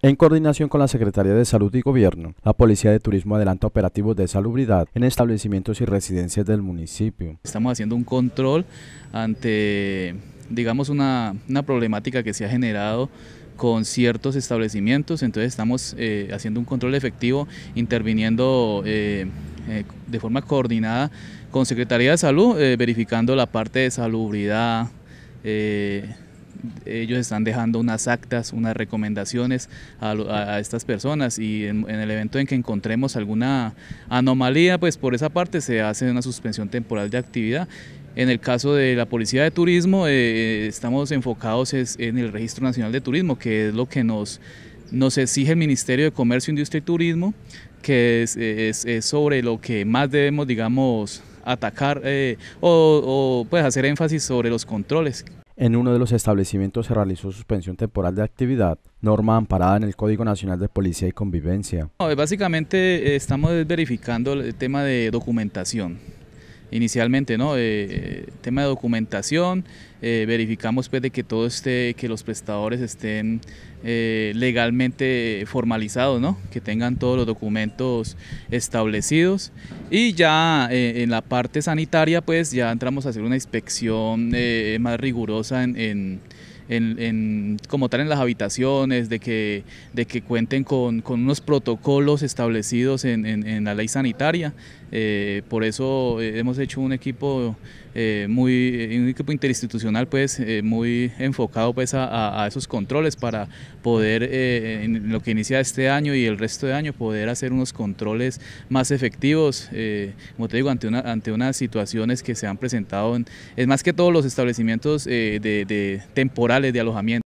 En coordinación con la Secretaría de Salud y Gobierno, la Policía de Turismo adelanta operativos de salubridad en establecimientos y residencias del municipio. Estamos haciendo un control ante, digamos, una, problemática que se ha generado con ciertos establecimientos, entonces estamos eh, haciendo un control efectivo, interviniendo eh, eh, de forma coordinada con Secretaría de Salud, verificando la parte de salubridad, ellos están dejando unas actas, unas recomendaciones a, estas personas y en, el evento en que encontremos alguna anomalía, pues por esa parte se hace una suspensión temporal de actividad. En el caso de la Policía de Turismo, eh, eh, estamos enfocados en el Registro Nacional de Turismo, que es lo que nos, exige el Ministerio de Comercio, Industria y Turismo, que es, sobre lo que más debemos, digamos, atacar eh, o, o pues, hacer énfasis sobre los controles en uno de los establecimientos se realizó suspensión temporal de actividad, norma amparada en el Código Nacional de Policía y Convivencia. básicamente eh, estamos verificando el tema de documentación inicialmente, ¿no? Eh, eh, tema de documentación, eh, verificamos pues de que todo esté, que los prestadores estén legalmente formalizados, ¿no? Que tengan todos los documentos establecidos y ya en la parte sanitaria pues ya entramos a hacer una inspección más rigurosa en en, en, como tal en las habitaciones, de que, de que cuenten con, con unos protocolos establecidos en, en, la ley sanitaria. Eh, por eso eh, hemos hecho un equipo eh, muy un equipo interinstitucional pues muy enfocado pues a, a, esos controles para poder en lo que inicia este año y el resto de año poder hacer unos controles más efectivos como te digo ante una ante unas situaciones que se han presentado en, es más que todos los establecimientos de, de temporal de alojamiento.